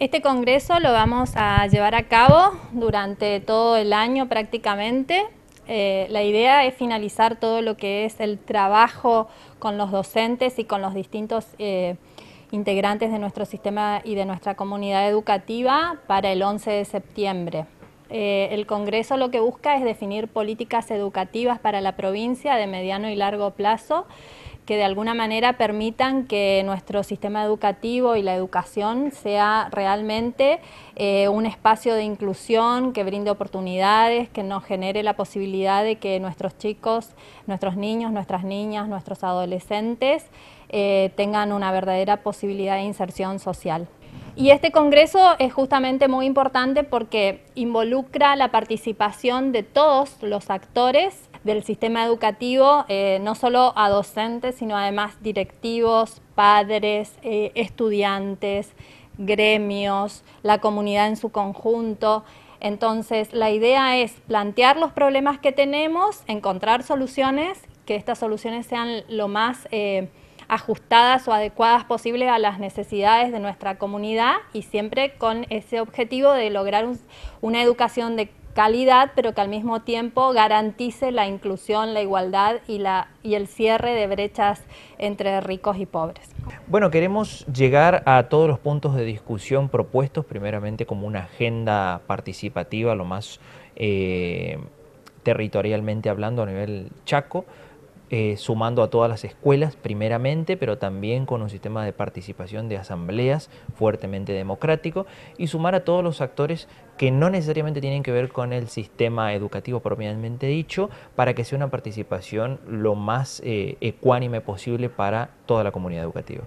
Este congreso lo vamos a llevar a cabo durante todo el año prácticamente. Eh, la idea es finalizar todo lo que es el trabajo con los docentes y con los distintos eh, integrantes de nuestro sistema y de nuestra comunidad educativa para el 11 de septiembre. Eh, el Congreso lo que busca es definir políticas educativas para la provincia de mediano y largo plazo que de alguna manera permitan que nuestro sistema educativo y la educación sea realmente eh, un espacio de inclusión que brinde oportunidades, que nos genere la posibilidad de que nuestros chicos, nuestros niños, nuestras niñas, nuestros adolescentes eh, tengan una verdadera posibilidad de inserción social. Y este congreso es justamente muy importante porque involucra la participación de todos los actores del sistema educativo, eh, no solo a docentes, sino además directivos, padres, eh, estudiantes, gremios, la comunidad en su conjunto. Entonces, la idea es plantear los problemas que tenemos, encontrar soluciones, que estas soluciones sean lo más eh, ajustadas o adecuadas posible a las necesidades de nuestra comunidad y siempre con ese objetivo de lograr una educación de calidad, pero que al mismo tiempo garantice la inclusión, la igualdad y, la, y el cierre de brechas entre ricos y pobres. Bueno, queremos llegar a todos los puntos de discusión propuestos, primeramente como una agenda participativa, lo más eh, territorialmente hablando a nivel chaco, eh, sumando a todas las escuelas primeramente, pero también con un sistema de participación de asambleas fuertemente democrático y sumar a todos los actores que no necesariamente tienen que ver con el sistema educativo propiamente dicho, para que sea una participación lo más eh, ecuánime posible para toda la comunidad educativa.